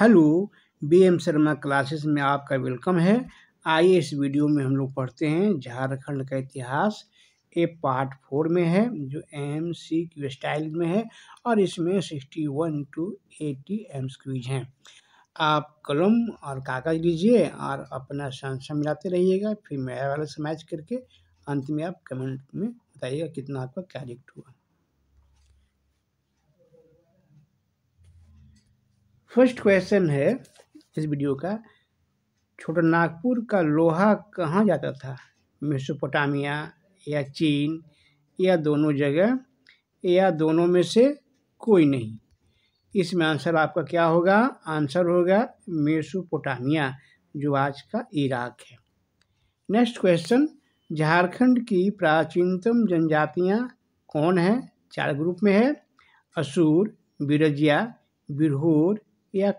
hello B M Sharma classes में आपका welcome है आइए इस वीडियो में हम लोग पढ़ते हैं झारखंड का इतिहास ए पार्ट फोर में है जो एम सी क्यू स्टाइल में है और इसमें sixty one to eighty MCQs हैं आप कलम और कागज लीजिए और अपना संशय मिलाते रहिएगा फिर मेरा वाला समाज करके अंत में आप कमेंट में बताइएगा कितना आपका क्या हुआ फर्स्ट क्वेश्चन है इस वीडियो का छोटा नागपुर का लोहा कहाँ जाता था मेसोपोटामिया या चीन या दोनों जगह या दोनों में से कोई नहीं इसमें आंसर आपका क्या होगा आंसर होगा मेसोपोटामिया जो आज का इराक है नेक्स्ट क्वेश्चन झारखंड की प्राचीनतम जनजातियाँ कौन हैं चार ग्रुप में है असूर बिरजिया बिरहोर या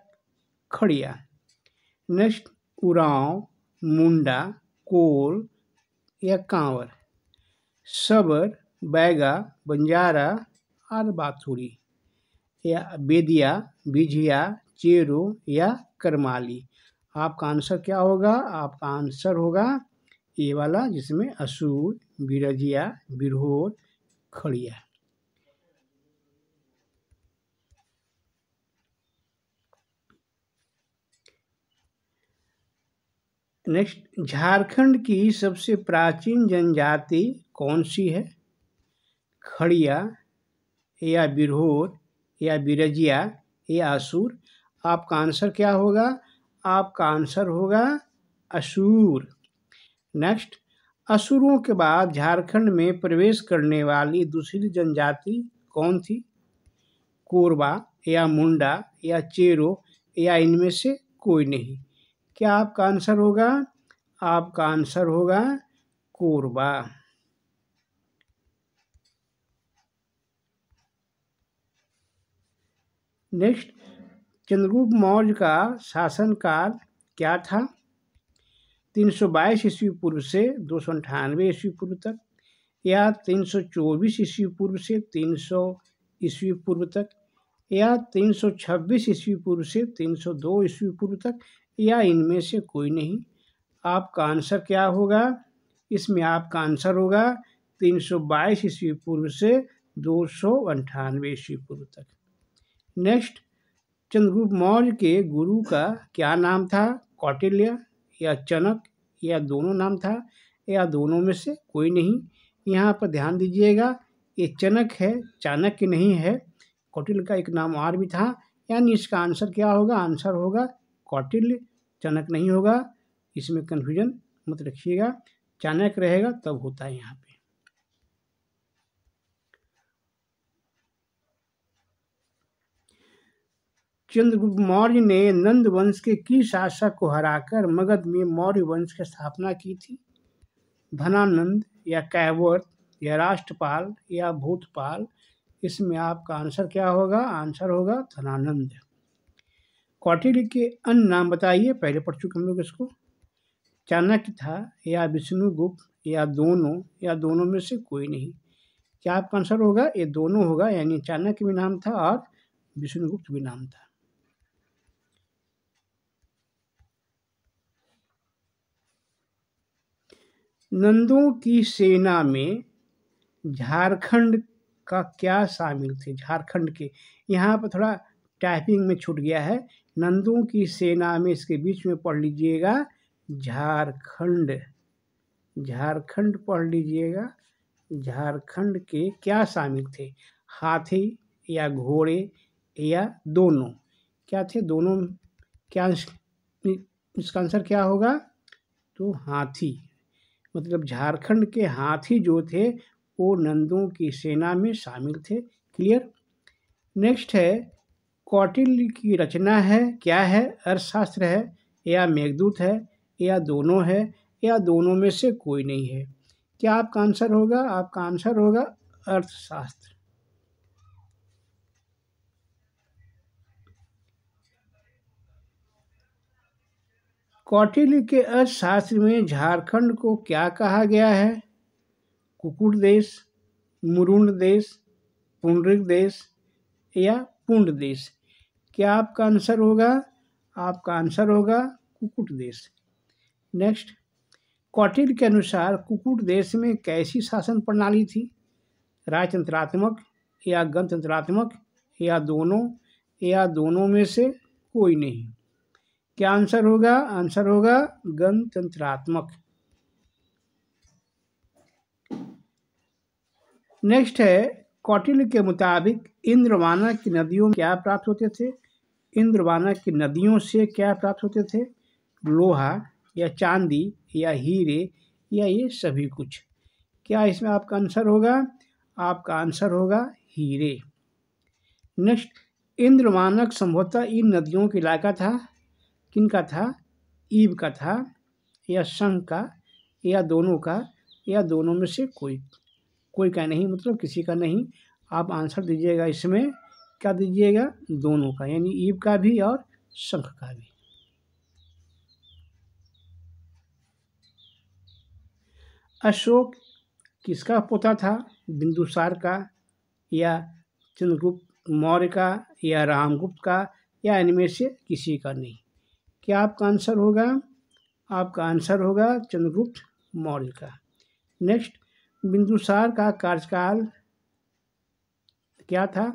खड़िया नेक्स्ट उराव मुंडा कोल या कांवर सबर बैगा बंजारा और बाथुरी या बेदिया बिझिया चेरो या करमाली आपका आंसर क्या होगा आपका आंसर होगा ये वाला जिसमें असूर बिरजिया बिरहोर खड़िया नेक्स्ट झारखंड की सबसे प्राचीन जनजाति कौन सी है खड़िया या बिरहोर या बिरजिया या असुर आपका आंसर क्या होगा आपका आंसर होगा असूर नेक्स्ट असुरों के बाद झारखंड में प्रवेश करने वाली दूसरी जनजाति कौन थी कोरबा या मुंडा या चेरो या इनमें से कोई नहीं क्या आपका आंसर होगा आपका आंसर होगा कोरबा नेक्स्ट चंद्रगुप्त मौर्य का शासन काल क्या था 322 ईस्वी पूर्व से दो सौ अंठानवे ईस्वी पूर्व तक या 324 ईस्वी पूर्व से 300 ईस्वी पूर्व तक या 326 ईस्वी पूर्व से 302 ईस्वी पूर्व तक या इनमें से कोई नहीं आपका आंसर क्या होगा इसमें आपका आंसर होगा तीन सौ बाईस ईस्वी पूर्व से दो सौ अंठानवे ईस्वी पूर्व तक नेक्स्ट चंद्रगुप्त मौर्य के गुरु का क्या नाम था कौटिल्य या चनक या दोनों नाम था या दोनों में से कोई नहीं यहाँ पर ध्यान दीजिएगा ये चनक है चाणक्य नहीं है कौटिल्य का एक नाम और भी था यानी इसका आंसर क्या होगा आंसर होगा कौटिल्य चाणक नहीं होगा इसमें कन्फ्यूजन मत रखिएगा चाणक रहेगा तब होता है यहाँ पे चंद्रगुप्त मौर्य ने नंद वंश के किस शासक को हराकर मगध में मौर्य वंश की स्थापना की थी धनानंद या कैवर्त या राष्ट्रपाल या भूतपाल इसमें आपका आंसर क्या होगा आंसर होगा धनानंद कौटिल्य के अन्य नाम बताइए पहले पढ़ चुके हम लोग इसको चाणक्य था या विष्णुगुप्त या दोनों या दोनों में से कोई नहीं क्या आपका आंसर होगा ये दोनों होगा यानी चाणक्य भी नाम था और विष्णुगुप्त भी नाम था नंदों की सेना में झारखंड का क्या शामिल थे झारखंड के यहाँ पर थोड़ा टाइपिंग में छूट गया है नंदों की सेना में इसके बीच में पढ़ लीजिएगा झारखंड झारखंड पढ़ लीजिएगा झारखंड के क्या शामिल थे हाथी या घोड़े या दोनों क्या थे दोनों क्या इसका आंसर क्या होगा तो हाथी मतलब झारखंड के हाथी जो थे वो नंदों की सेना में शामिल थे क्लियर नेक्स्ट है कौटिल्य की रचना है क्या है अर्थशास्त्र है या मेघदूत है या दोनों है या दोनों में से कोई नहीं है क्या आपका आंसर होगा आपका आंसर होगा अर्थशास्त्र कौटिल्य के अर्थशास्त्र में झारखंड को क्या कहा गया है कुकुट देश मुरुंड देश पुंडरिक देश या पुंड देश क्या आपका आंसर होगा आपका आंसर होगा कुकुट देश नेक्स्ट कौटिल के अनुसार कुकुट देश में कैसी शासन प्रणाली थी राजतंत्रात्मक या गणतंत्रात्मक या दोनों या दोनों में से कोई नहीं क्या आंसर होगा आंसर होगा गणतंत्रात्मक नेक्स्ट है कौटिल्य के मुताबिक इंद्रवाना की नदियों में क्या प्राप्त होते थे इंद्रवाना की नदियों से क्या प्राप्त होते थे लोहा या चांदी या हीरे या ये सभी कुछ क्या इसमें आपका आंसर होगा आपका आंसर होगा हीरे नेक्स्ट इंद्रमानक संभवतः इन नदियों का इलाका था किन का था ईब का था या संघ का या दोनों का या दोनों में से कोई कोई का नहीं मतलब किसी का नहीं आप आंसर दीजिएगा इसमें क्या दीजिएगा दोनों का यानी ईब का भी और शंख का भी अशोक किसका पोता था बिंदुसार का या चंद्रगुप्त मौर्य का या रामगुप्त का या इनमें से किसी का नहीं क्या आपका आंसर होगा आपका आंसर होगा चंद्रगुप्त मौर्य का नेक्स्ट बिंदुसार का कार्यकाल क्या था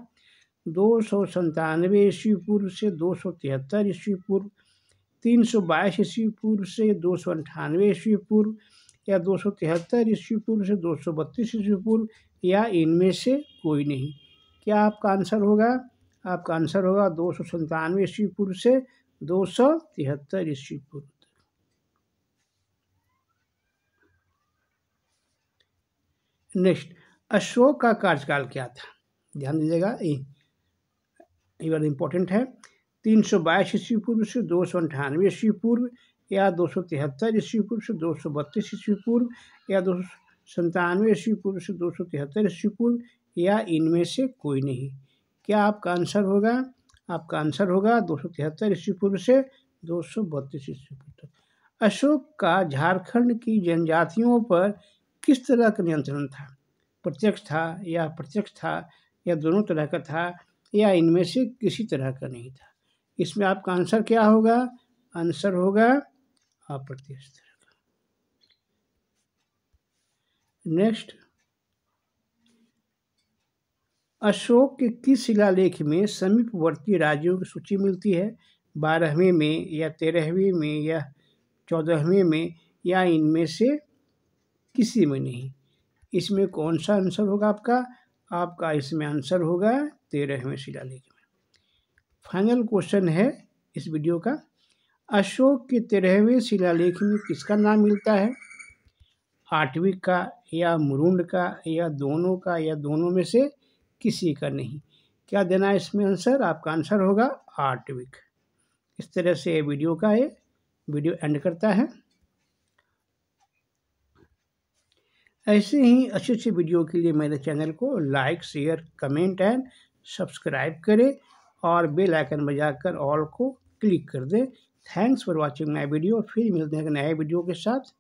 दो सौ संतानवे ईस्वी पूर्व से दो सौ तिहत्तर ईस्वी पूर्व तीन सौ बाईस ईस्वी पूर्व से दो सौ अंठानवे ईस्वी पूर्व या दो सौ तिहत्तर ईस्वी पूर्व से दो सौ बत्तीस ईस्वी पूर्व या इनमें से कोई नहीं क्या आपका आंसर होगा आपका आंसर होगा दो सौ संतानवे ईस्वी पूर्व से दो सौ तिहत्तर ईस्वी पूर्व नेक्स्ट अशोक का कार्यकाल क्या था ध्यान दीजिएगा ये बात इंपॉर्टेंट है तीन सौ बाईस ईस्वी पूर्व से दो सौ अंठानवे ईस्वी पूर्व या दो सौ तिहत्तर ईस्वी पूर्व से दो सौ बत्तीस ईस्वी पूर्व या दो सौ संतानवे ईस्वी पूर्व से दो सौ तिहत्तर ईस्वी पूर्व या इनमें से कोई नहीं क्या आपका आंसर होगा आपका आंसर होगा दो सौ तिहत्तर ईस्वी पूर्व से दो सौ बत्तीस ईस्वी पूर्व तक अशोक का झारखंड की जनजातियों पर किस तरह का नियंत्रण था प्रत्यक्ष था या प्रत्यक्ष था या दोनों तरह का था या इनमें से किसी तरह का नहीं था इसमें आपका आंसर क्या होगा आंसर होगा अप्रत्यक्ष तरह का नेक्स्ट अशोक के किस शिलालेख में समीपवर्ती राज्यों की सूची मिलती है बारहवें में या तेरहवें में या चौदहवें में या इनमें से किसी में नहीं इसमें कौन सा आंसर होगा आपका आपका इसमें आंसर होगा तेरहवें शिलालेख में फाइनल क्वेश्चन है इस वीडियो का अशोक के तेरहवें शिलालेख में किसका नाम मिलता है आठवीं का या मुरुंड का या दोनों का या दोनों में से किसी का नहीं क्या देना है इसमें आंसर आपका आंसर होगा आठवीं इस तरह से ये वीडियो का ये वीडियो एंड करता है ऐसे ही अच्छे अच्छे वीडियो के लिए मेरे चैनल को like share comment and subscribe करें और बेल आइकन बजाकर ऑल को क्लिक कर दें thanks for watching my video फिर मिलते हैं नए वीडियो के साथ